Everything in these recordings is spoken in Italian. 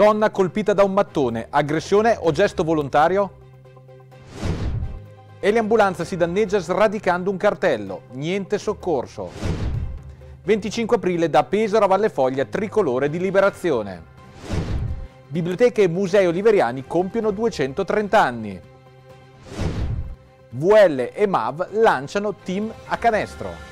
Donna colpita da un mattone, aggressione o gesto volontario? E l'ambulanza si danneggia sradicando un cartello, niente soccorso. 25 aprile da Pesaro a Vallefoglia, tricolore di liberazione. Biblioteche e musei oliveriani compiono 230 anni. VL e MAV lanciano team a canestro.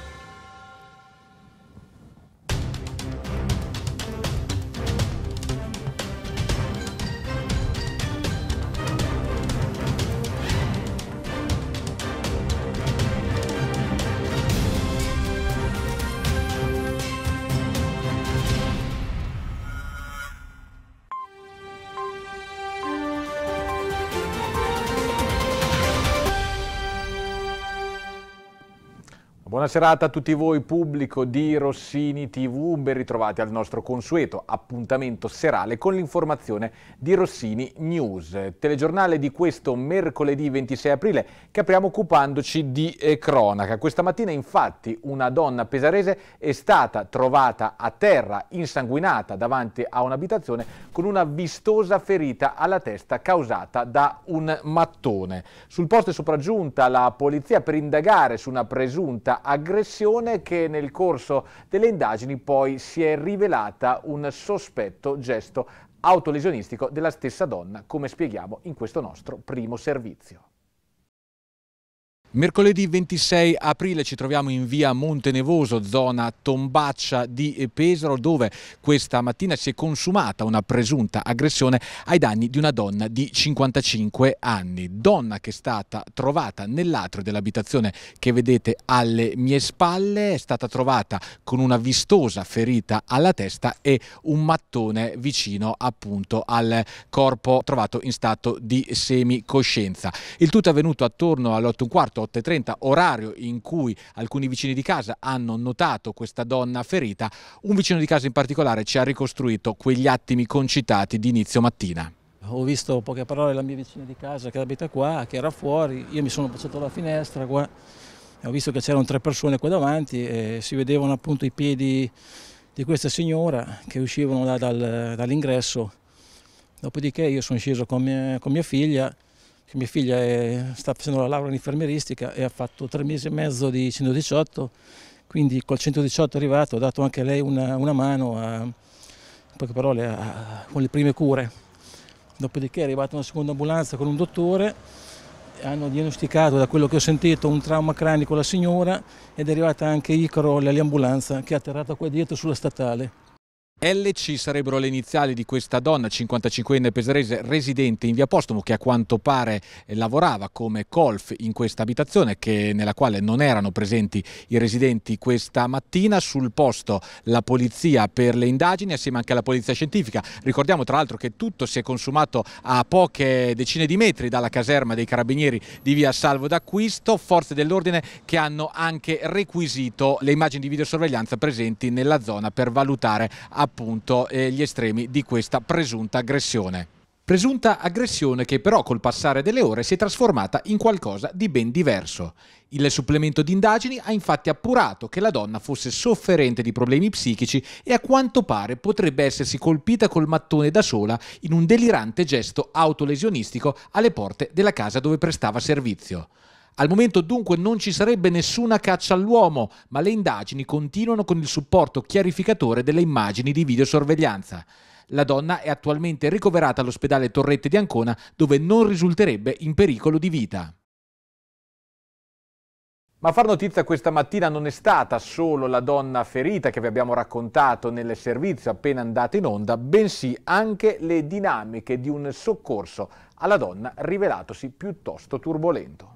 Buona serata a tutti voi pubblico di Rossini TV, ben ritrovati al nostro consueto appuntamento serale con l'informazione di Rossini News, telegiornale di questo mercoledì 26 aprile che apriamo occupandoci di eh, cronaca. Questa mattina infatti una donna pesarese è stata trovata a terra insanguinata davanti a un'abitazione con una vistosa ferita alla testa causata da un mattone. Sul posto è sopraggiunta la polizia per indagare su una presunta aggressione che nel corso delle indagini poi si è rivelata un sospetto gesto autolesionistico della stessa donna, come spieghiamo in questo nostro primo servizio. Mercoledì 26 aprile ci troviamo in via Montenevoso, zona Tombaccia di Pesaro, dove questa mattina si è consumata una presunta aggressione ai danni di una donna di 55 anni. Donna che è stata trovata nell'atrio dell'abitazione che vedete alle mie spalle, è stata trovata con una vistosa ferita alla testa e un mattone vicino appunto al corpo trovato in stato di semicoscienza. Il tutto è avvenuto attorno all'8 un quarto, 8.30, orario in cui alcuni vicini di casa hanno notato questa donna ferita. Un vicino di casa in particolare ci ha ricostruito quegli attimi concitati di inizio mattina. Ho visto, poche parole, la mia vicina di casa che abita qua, che era fuori, io mi sono passato alla finestra qua, ho visto che c'erano tre persone qua davanti e si vedevano appunto i piedi di questa signora che uscivano da, dal, dall'ingresso. Dopodiché io sono sceso con mia, con mia figlia mia figlia è, eh, sta facendo la laurea in infermieristica e ha fatto tre mesi e mezzo di 118, quindi col 118 è arrivato, ha dato anche lei una, una mano, a, in poche parole, a, con le prime cure. Dopodiché è arrivata una seconda ambulanza con un dottore, hanno diagnosticato da quello che ho sentito un trauma cranico alla signora ed è arrivata anche Icaro, l'ambulanza, che è atterrata qua dietro sulla statale. LC sarebbero le iniziali di questa donna 55enne pesarese residente in via Postumo che a quanto pare eh, lavorava come colf in questa abitazione che, nella quale non erano presenti i residenti questa mattina. Sul posto la polizia per le indagini assieme anche alla polizia scientifica. Ricordiamo tra l'altro che tutto si è consumato a poche decine di metri dalla caserma dei carabinieri di via Salvo d'Acquisto, forze dell'ordine che hanno anche requisito le immagini di videosorveglianza presenti nella zona per valutare appunto appunto eh, gli estremi di questa presunta aggressione. Presunta aggressione che però col passare delle ore si è trasformata in qualcosa di ben diverso. Il supplemento di indagini ha infatti appurato che la donna fosse sofferente di problemi psichici e a quanto pare potrebbe essersi colpita col mattone da sola in un delirante gesto autolesionistico alle porte della casa dove prestava servizio. Al momento dunque non ci sarebbe nessuna caccia all'uomo, ma le indagini continuano con il supporto chiarificatore delle immagini di videosorveglianza. La donna è attualmente ricoverata all'ospedale Torrette di Ancona dove non risulterebbe in pericolo di vita. Ma a far notizia questa mattina non è stata solo la donna ferita che vi abbiamo raccontato nel servizio appena andata in onda, bensì anche le dinamiche di un soccorso alla donna rivelatosi piuttosto turbolento.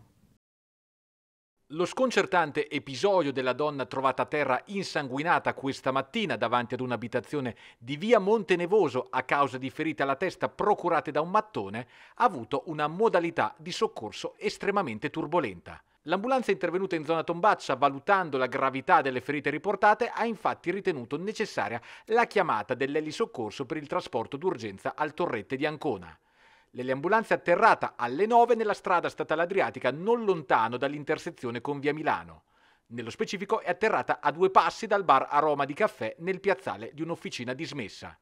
Lo sconcertante episodio della donna trovata a terra insanguinata questa mattina davanti ad un'abitazione di via Montenevoso a causa di ferite alla testa procurate da un mattone ha avuto una modalità di soccorso estremamente turbolenta. L'ambulanza intervenuta in zona Tombaccia, valutando la gravità delle ferite riportate, ha infatti ritenuto necessaria la chiamata dell'elisoccorso per il trasporto d'urgenza al torrette di Ancona. L'eliambulanza ambulanze atterrata alle 9 nella strada statale adriatica non lontano dall'intersezione con via Milano. Nello specifico è atterrata a due passi dal bar Aroma di Caffè nel piazzale di un'officina dismessa.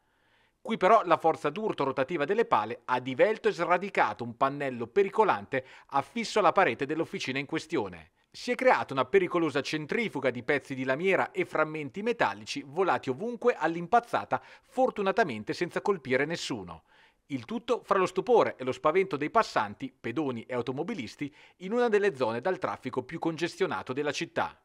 Qui però la forza d'urto rotativa delle pale ha divelto e sradicato un pannello pericolante affisso alla parete dell'officina in questione. Si è creata una pericolosa centrifuga di pezzi di lamiera e frammenti metallici volati ovunque all'impazzata, fortunatamente senza colpire nessuno. Il tutto fra lo stupore e lo spavento dei passanti, pedoni e automobilisti in una delle zone dal traffico più congestionato della città.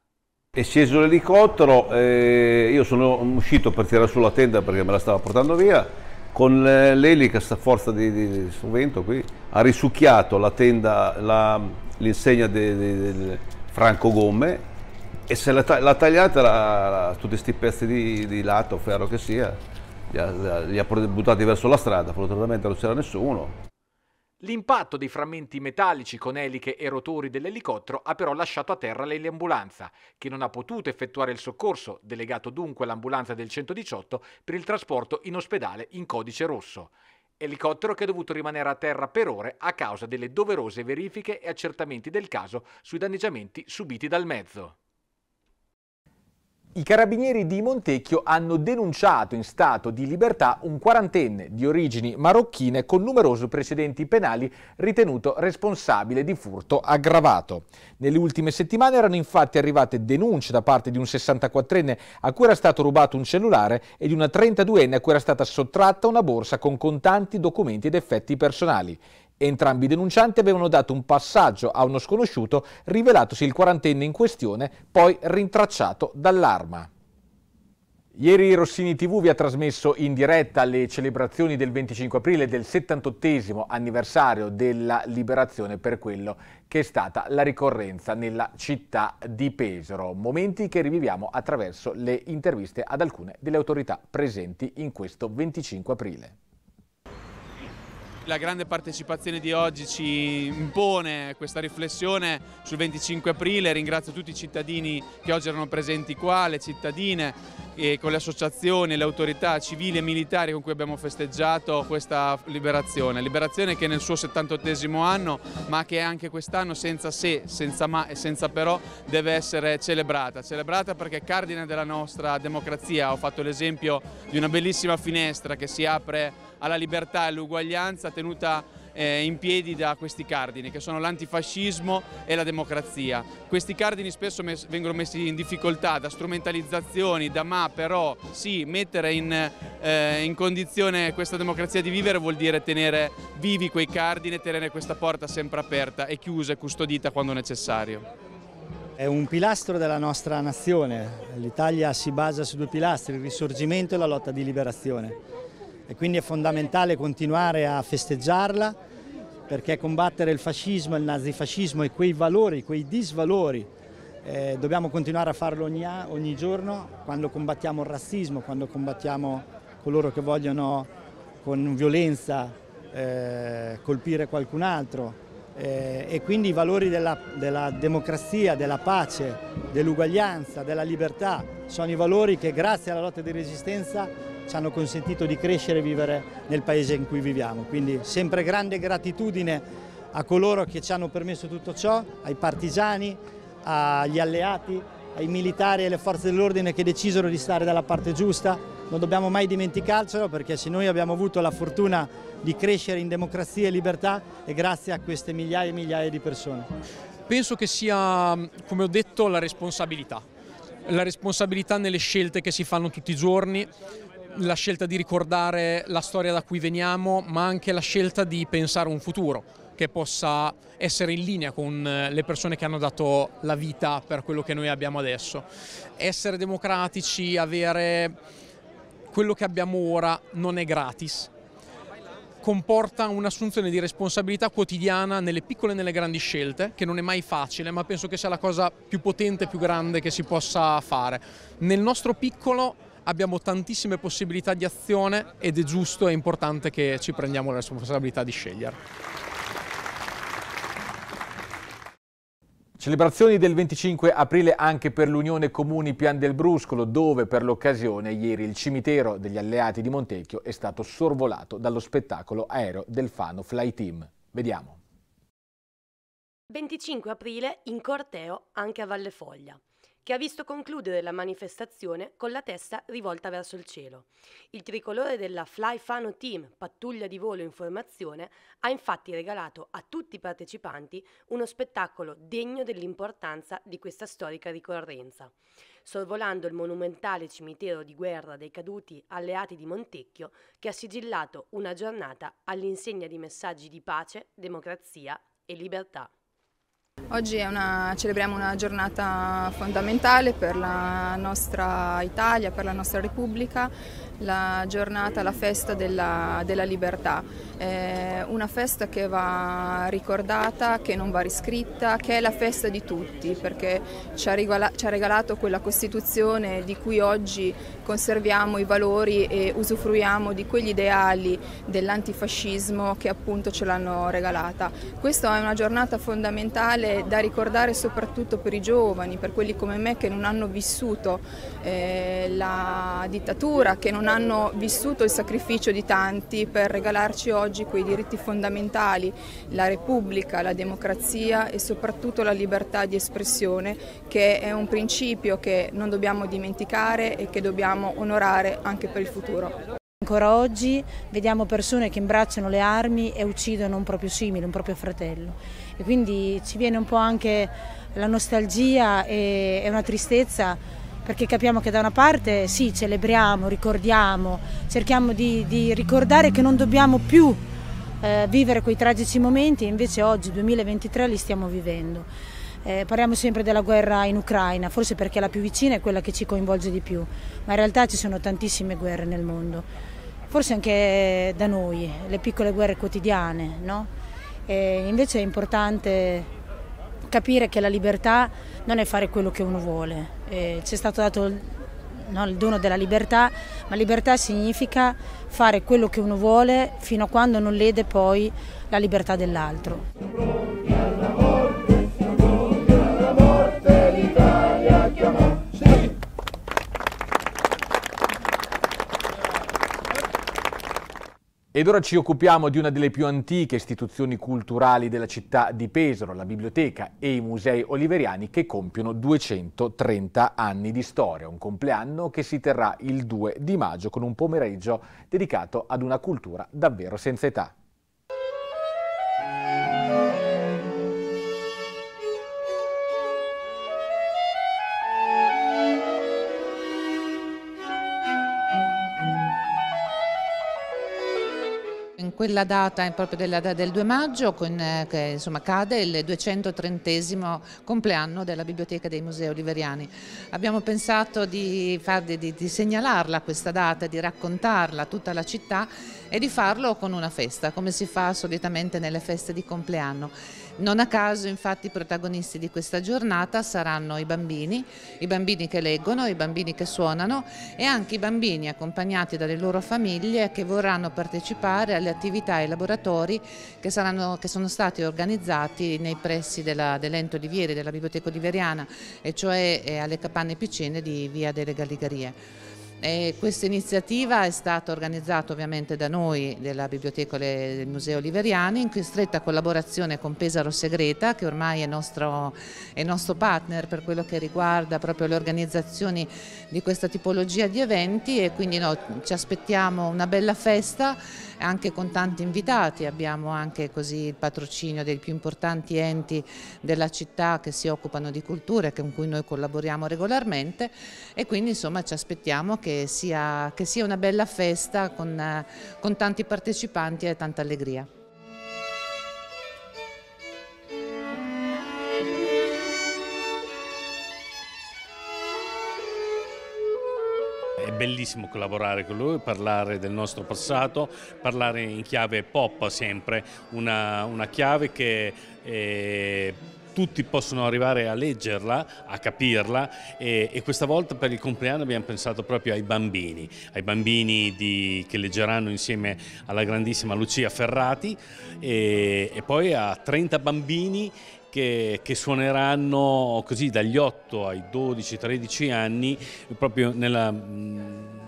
È sceso l'elicottero, eh, io sono uscito per tirare sulla tenda perché me la stava portando via, con l'elica, sta forza di, di, di sto vento qui, ha risucchiato la tenda, l'insegna del Franco Gomme e se l'ha tagliata la, la, tutti questi pezzi di, di lato, ferro che sia, li ha, li ha buttati verso la strada, fortunatamente non c'era nessuno. L'impatto dei frammenti metallici con eliche e rotori dell'elicottero ha però lasciato a terra l'eliambulanza, che non ha potuto effettuare il soccorso, delegato dunque all'ambulanza del 118 per il trasporto in ospedale in codice rosso. Elicottero che è dovuto rimanere a terra per ore a causa delle doverose verifiche e accertamenti del caso sui danneggiamenti subiti dal mezzo. I carabinieri di Montecchio hanno denunciato in stato di libertà un quarantenne di origini marocchine con numerosi precedenti penali ritenuto responsabile di furto aggravato. Nelle ultime settimane erano infatti arrivate denunce da parte di un 64enne a cui era stato rubato un cellulare e di una 32enne a cui era stata sottratta una borsa con contanti, documenti ed effetti personali. Entrambi i denuncianti avevano dato un passaggio a uno sconosciuto rivelatosi il quarantenne in questione, poi rintracciato dall'arma. Ieri Rossini TV vi ha trasmesso in diretta le celebrazioni del 25 aprile del 78 anniversario della liberazione per quello che è stata la ricorrenza nella città di Pesaro, momenti che riviviamo attraverso le interviste ad alcune delle autorità presenti in questo 25 aprile la grande partecipazione di oggi ci impone questa riflessione sul 25 aprile, ringrazio tutti i cittadini che oggi erano presenti qua, le cittadine e con le associazioni, le autorità civili e militari con cui abbiamo festeggiato questa liberazione, liberazione che nel suo 78 anno ma che anche quest'anno senza se, senza ma e senza però deve essere celebrata, celebrata perché è cardine della nostra democrazia, ho fatto l'esempio di una bellissima finestra che si apre alla libertà e all'uguaglianza tenuta eh, in piedi da questi cardini che sono l'antifascismo e la democrazia. Questi cardini spesso mes vengono messi in difficoltà da strumentalizzazioni, da ma però sì, mettere in, eh, in, condizione questa democrazia di vivere vuol dire tenere vivi quei cardini e tenere questa porta sempre aperta e chiusa e custodita quando necessario. È un pilastro della nostra nazione, l'Italia si basa su due pilastri, il risorgimento e la lotta di liberazione e quindi è fondamentale continuare a festeggiarla perché combattere il fascismo, il nazifascismo e quei valori, quei disvalori eh, dobbiamo continuare a farlo ogni, ogni giorno quando combattiamo il razzismo, quando combattiamo coloro che vogliono con violenza eh, colpire qualcun altro eh, e quindi i valori della, della democrazia, della pace, dell'uguaglianza, della libertà sono i valori che grazie alla lotta di resistenza ci hanno consentito di crescere e vivere nel paese in cui viviamo. Quindi sempre grande gratitudine a coloro che ci hanno permesso tutto ciò, ai partigiani, agli alleati, ai militari e alle forze dell'ordine che decisero di stare dalla parte giusta. Non dobbiamo mai dimenticarcelo perché se noi abbiamo avuto la fortuna di crescere in democrazia e libertà è grazie a queste migliaia e migliaia di persone. Penso che sia, come ho detto, la responsabilità. La responsabilità nelle scelte che si fanno tutti i giorni, la scelta di ricordare la storia da cui veniamo, ma anche la scelta di pensare un futuro che possa essere in linea con eh, le persone che hanno dato la vita per quello che noi abbiamo adesso. Essere democratici, avere quello che abbiamo ora non è gratis, comporta un'assunzione di responsabilità quotidiana nelle piccole e nelle grandi scelte, che non è mai facile, ma penso che sia la cosa più potente e più grande che si possa fare. Nel nostro piccolo abbiamo tantissime possibilità di azione ed è giusto e importante che ci prendiamo la responsabilità di scegliere. Celebrazioni del 25 aprile anche per l'Unione Comuni Pian del Bruscolo, dove per l'occasione ieri il cimitero degli alleati di Montecchio è stato sorvolato dallo spettacolo aereo del Fano Fly Team. Vediamo. 25 aprile in corteo anche a Valle Foglia che ha visto concludere la manifestazione con la testa rivolta verso il cielo. Il tricolore della Fly Fano Team, pattuglia di volo in formazione, ha infatti regalato a tutti i partecipanti uno spettacolo degno dell'importanza di questa storica ricorrenza. Sorvolando il monumentale cimitero di guerra dei caduti alleati di Montecchio, che ha sigillato una giornata all'insegna di messaggi di pace, democrazia e libertà. Oggi una, celebriamo una giornata fondamentale per la nostra Italia, per la nostra Repubblica, la giornata, la festa della, della libertà. È una festa che va ricordata, che non va riscritta, che è la festa di tutti perché ci ha, regala, ci ha regalato quella Costituzione di cui oggi conserviamo i valori e usufruiamo di quegli ideali dell'antifascismo che appunto ce l'hanno regalata. Questa è una giornata fondamentale mondiale da ricordare soprattutto per i giovani, per quelli come me che non hanno vissuto eh, la dittatura, che non hanno vissuto il sacrificio di tanti per regalarci oggi quei diritti fondamentali, la Repubblica, la democrazia e soprattutto la libertà di espressione che è un principio che non dobbiamo dimenticare e che dobbiamo onorare anche per il futuro. Ancora oggi vediamo persone che imbracciano le armi e uccidono un proprio simile, un proprio fratello e quindi ci viene un po' anche la nostalgia e, e una tristezza perché capiamo che da una parte sì, celebriamo, ricordiamo, cerchiamo di, di ricordare che non dobbiamo più eh, vivere quei tragici momenti, e invece oggi 2023 li stiamo vivendo. Eh, parliamo sempre della guerra in Ucraina, forse perché la più vicina è quella che ci coinvolge di più, ma in realtà ci sono tantissime guerre nel mondo, forse anche da noi, le piccole guerre quotidiane, no? E invece è importante capire che la libertà non è fare quello che uno vuole. E c'è stato dato no, il dono della libertà, ma libertà significa fare quello che uno vuole fino a quando non lede poi la libertà dell'altro. Ed ora ci occupiamo di una delle più antiche istituzioni culturali della città di Pesaro, la biblioteca e i musei oliveriani che compiono 230 anni di storia, un compleanno che si terrà il 2 di maggio con un pomeriggio dedicato ad una cultura davvero senza età. quella data proprio della, del 2 maggio con, eh, che insomma, cade il 230 compleanno della Biblioteca dei Musei Oliveriani. Abbiamo pensato di, far, di, di segnalarla questa data, di raccontarla a tutta la città e di farlo con una festa, come si fa solitamente nelle feste di compleanno. Non a caso infatti i protagonisti di questa giornata saranno i bambini, i bambini che leggono, i bambini che suonano e anche i bambini accompagnati dalle loro famiglie che vorranno partecipare alle attività attività e laboratori che, saranno, che sono stati organizzati nei pressi dell'Ento dell di Vieri, della Biblioteca Oliveriana, e cioè eh, alle capanne piccine di Via delle Galligarie. Eh, questa iniziativa è stata organizzata ovviamente da noi, della Biblioteca del Museo Oliveriani, in stretta collaborazione con Pesaro Segreta, che ormai è nostro, è nostro partner per quello che riguarda proprio le organizzazioni di questa tipologia di eventi e quindi no, ci aspettiamo una bella festa anche con tanti invitati, abbiamo anche così il patrocinio dei più importanti enti della città che si occupano di cultura e con cui noi collaboriamo regolarmente e quindi insomma ci aspettiamo che che sia, che sia una bella festa con, con tanti partecipanti e tanta allegria. È bellissimo collaborare con lui, parlare del nostro passato, parlare in chiave pop sempre, una, una chiave che... È eh, tutti possono arrivare a leggerla, a capirla e, e, questa volta per il compleanno abbiamo pensato proprio ai bambini, ai bambini di, che leggeranno insieme alla grandissima Lucia Ferrati e, e poi a 30 bambini che, che, suoneranno così dagli 8 ai 12-13 anni proprio nella mm,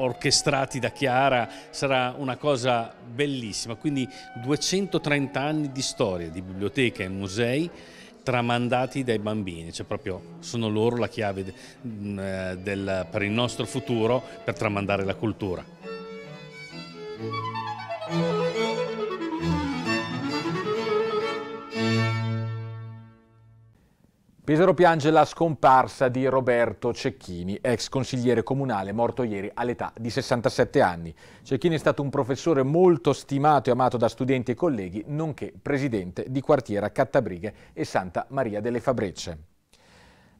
orchestrati da Chiara, sarà una cosa bellissima. Quindi 230 anni di storia di biblioteche e musei tramandati dai bambini, cioè proprio sono loro la chiave mm, eh, del, per il nostro futuro per tramandare la cultura. Pesaro piange la scomparsa di Roberto Cecchini, ex consigliere comunale morto ieri all'età di 67 anni. Cecchini è stato un professore molto stimato e amato da studenti e colleghi, nonché presidente di quartiera Cattabrighe e Santa Maria delle Fabrecce.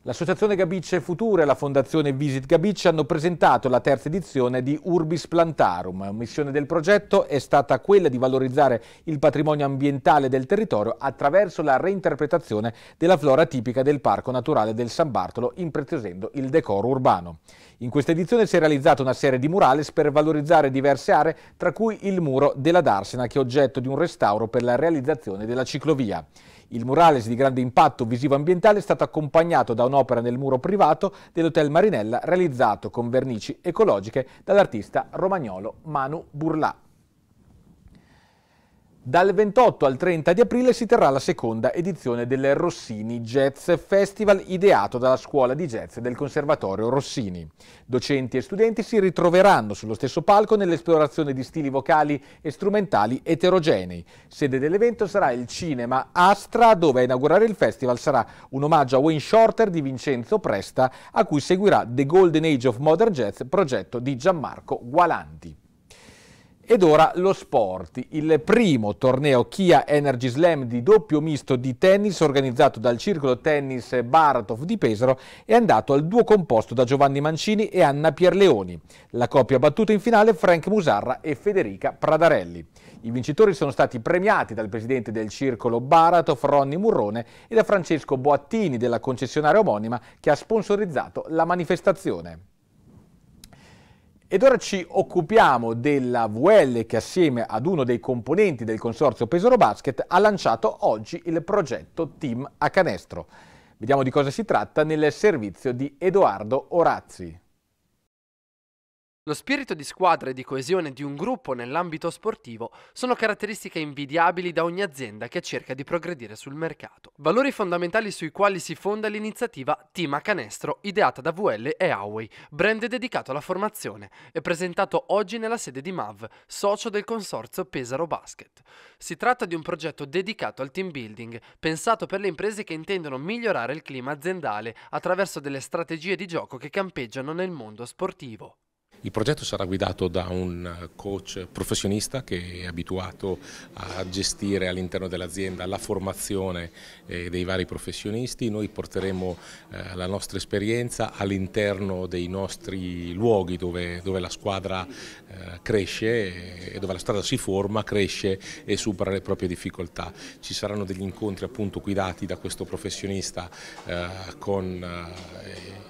L'associazione Gabicce Future e la fondazione Visit Gabicce hanno presentato la terza edizione di Urbis Plantarum. Missione del progetto è stata quella di valorizzare il patrimonio ambientale del territorio attraverso la reinterpretazione della flora tipica del Parco Naturale del San Bartolo, impreziosendo il decoro urbano. In questa edizione si è realizzata una serie di murales per valorizzare diverse aree, tra cui il muro della Darsena, che è oggetto di un restauro per la realizzazione della ciclovia. Il murales di grande impatto visivo ambientale è stato accompagnato da un'opera nel muro privato dell'Hotel Marinella realizzato con vernici ecologiche dall'artista romagnolo Manu Burlà. Dal 28 al 30 di aprile si terrà la seconda edizione del Rossini Jazz Festival ideato dalla Scuola di Jazz del Conservatorio Rossini. Docenti e studenti si ritroveranno sullo stesso palco nell'esplorazione di stili vocali e strumentali eterogenei. Sede dell'evento sarà il cinema Astra dove a inaugurare il festival sarà un omaggio a Wayne Shorter di Vincenzo Presta a cui seguirà The Golden Age of Modern Jazz progetto di Gianmarco Gualanti. Ed ora lo sport, il primo torneo Kia Energy Slam di doppio misto di tennis organizzato dal Circolo Tennis Baratov di Pesaro è andato al duo composto da Giovanni Mancini e Anna Pierleoni. La coppia ha battuto in finale Frank Musarra e Federica Pradarelli. I vincitori sono stati premiati dal presidente del Circolo Baratov Ronny Murrone e da Francesco Boattini della concessionaria omonima che ha sponsorizzato la manifestazione. Ed ora ci occupiamo della VL che assieme ad uno dei componenti del consorzio Pesaro Basket ha lanciato oggi il progetto Team a Canestro. Vediamo di cosa si tratta nel servizio di Edoardo Orazzi. Lo spirito di squadra e di coesione di un gruppo nell'ambito sportivo sono caratteristiche invidiabili da ogni azienda che cerca di progredire sul mercato. Valori fondamentali sui quali si fonda l'iniziativa Team a Canestro, ideata da VL e Huawei, brand dedicato alla formazione, e presentato oggi nella sede di MAV, socio del consorzio Pesaro Basket. Si tratta di un progetto dedicato al team building, pensato per le imprese che intendono migliorare il clima aziendale attraverso delle strategie di gioco che campeggiano nel mondo sportivo. Il progetto sarà guidato da un eh, coach professionista che è abituato a gestire all'interno dell'azienda la formazione eh, dei vari professionisti. Noi porteremo eh, la nostra esperienza all'interno dei nostri luoghi dove, dove la squadra cresce e dove la strada si forma, cresce e supera le proprie difficoltà. Ci saranno degli incontri appunto guidati da questo professionista con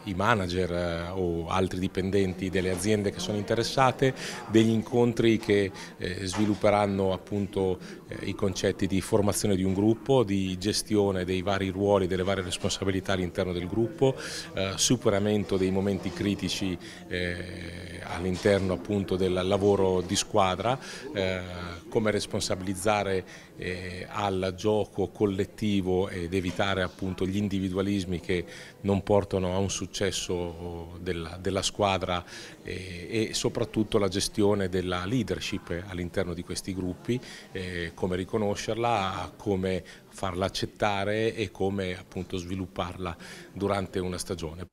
i manager o altri dipendenti delle aziende aziende che sono interessate, degli incontri che eh, svilupperanno appunto eh, i concetti di formazione di un gruppo, di gestione dei vari ruoli, delle varie responsabilità all'interno del gruppo, eh, superamento dei momenti critici eh, all'interno appunto del lavoro di squadra, eh, come responsabilizzare eh, al gioco collettivo ed evitare appunto gli individualismi che non portano a un successo della, della squadra eh, e soprattutto la gestione della leadership all'interno di questi gruppi, eh, come riconoscerla, come farla accettare e come appunto svilupparla durante una stagione.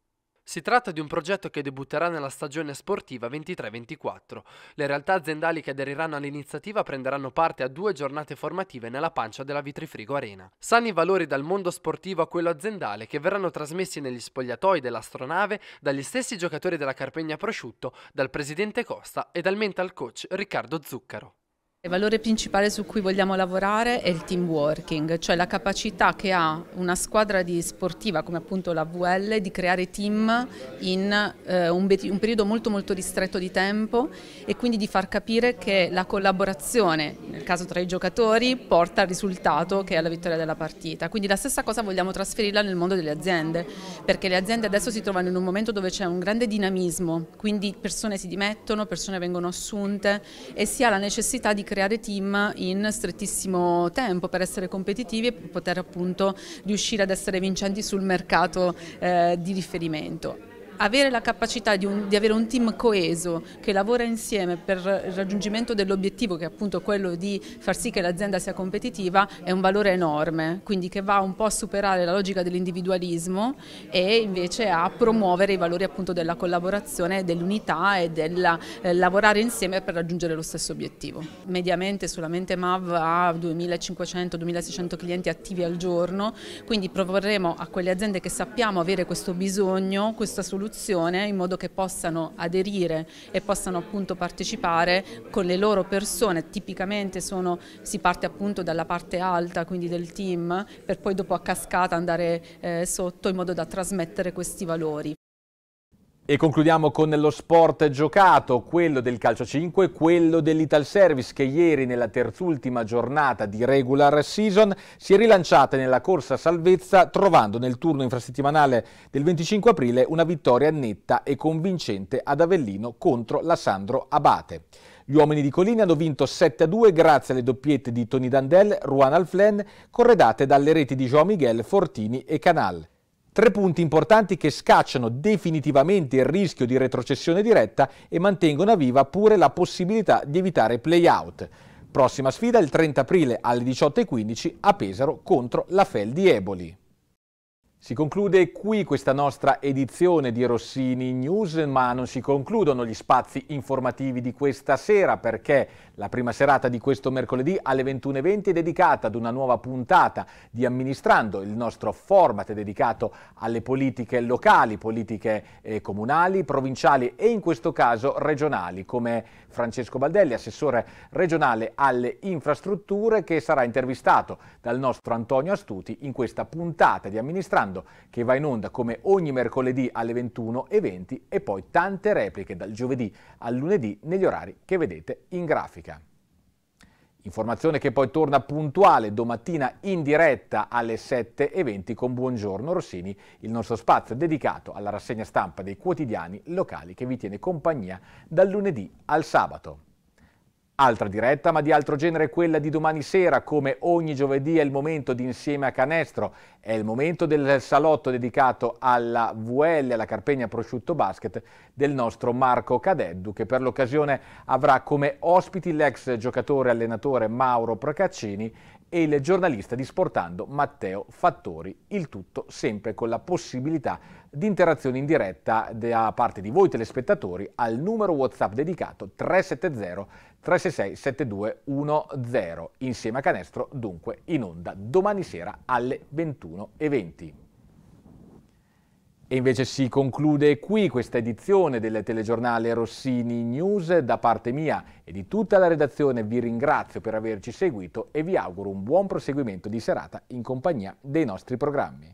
Si tratta di un progetto che debutterà nella stagione sportiva 23-24. Le realtà aziendali che aderiranno all'iniziativa prenderanno parte a due giornate formative nella pancia della Vitrifrigo Arena. Sani valori dal mondo sportivo a quello aziendale che verranno trasmessi negli spogliatoi dell'astronave dagli stessi giocatori della Carpegna Prosciutto, dal presidente Costa e dal mental coach Riccardo Zuccaro. Il valore principale su cui vogliamo lavorare è il team working, cioè la capacità che ha una squadra sportiva come appunto la VL di creare team in eh, un, un periodo molto molto ristretto di tempo e quindi di far capire che la collaborazione caso tra i giocatori porta al risultato che è la vittoria della partita. Quindi la stessa cosa vogliamo trasferirla nel mondo delle aziende, perché le aziende adesso si trovano in un momento dove c'è un grande dinamismo, quindi persone si dimettono, persone vengono assunte e si ha la necessità di creare team in strettissimo tempo per essere competitivi e poter appunto riuscire ad essere vincenti sul mercato eh, di riferimento avere la capacità di, un, di, avere un team coeso che lavora insieme per il raggiungimento dell'obiettivo che è appunto quello di far sì che l'azienda sia competitiva è un valore enorme, quindi che va un po' a superare la logica dell'individualismo e invece a promuovere i valori appunto della collaborazione, dell'unità e del eh, lavorare insieme per raggiungere lo stesso obiettivo. Mediamente solamente MAV ha 2500-2600 clienti attivi al giorno, quindi proporremo a quelle aziende che sappiamo avere questo bisogno, questa soluzione soluzione in modo che possano aderire e possano appunto partecipare con le loro persone, tipicamente sono, si parte appunto dalla parte alta quindi del team per poi dopo a cascata andare eh, sotto in modo da trasmettere questi valori. E concludiamo con lo sport giocato, quello del calcio 5, quello dell'Ital Service che ieri nella terzultima giornata di regular season si è rilanciata nella corsa salvezza trovando nel turno infrasettimanale del 25 aprile una vittoria netta e convincente ad Avellino contro la Sandro Abate. Gli uomini di Colina hanno vinto 7-2 grazie alle doppiette di Tony Dandel, Juan Alflen, corredate dalle reti di João Miguel, Fortini e Canal. Tre punti importanti che scacciano definitivamente il rischio di retrocessione diretta e mantengono viva pure la possibilità di evitare play-out. Prossima sfida il 30 aprile alle 18.15 a Pesaro contro la Fel di Eboli. Si conclude qui questa nostra edizione di Rossini News, ma non si concludono gli spazi informativi di questa sera perché la prima serata di questo mercoledì alle 21.20 è dedicata ad una nuova puntata di Amministrando, il nostro format dedicato alle politiche locali, politiche eh, comunali, provinciali e in questo caso regionali, come Francesco Baldelli, assessore regionale alle infrastrutture, che sarà intervistato dal nostro Antonio Astuti in questa puntata di Amministrando Comando, che va in onda come ogni mercoledì alle 21.20 e poi tante repliche dal giovedì al lunedì negli orari che vedete in grafica. Informazione che poi torna puntuale domattina in diretta alle 7.20 con Buongiorno Rossini, il nostro spazio dedicato alla rassegna stampa dei quotidiani locali che vi tiene compagnia dal lunedì al sabato. Altra diretta ma di altro genere quella di domani sera, come ogni giovedì è il momento di Insieme a Canestro, è il momento del salotto dedicato alla VL, alla Carpegna Prosciutto Basket del nostro Marco Cadeddu che per l'occasione avrà come ospiti l'ex giocatore allenatore Mauro Procaccini e il giornalista di Sportando Matteo Fattori, il tutto sempre con la possibilità di interazione in diretta da parte di voi telespettatori al numero WhatsApp dedicato 370 366 7210 insieme a Canestro dunque in onda domani sera alle 21.20. E invece si conclude qui questa edizione del telegiornale Rossini News. Da parte mia e di tutta la redazione vi ringrazio per averci seguito e vi auguro un buon proseguimento di serata in compagnia dei nostri programmi.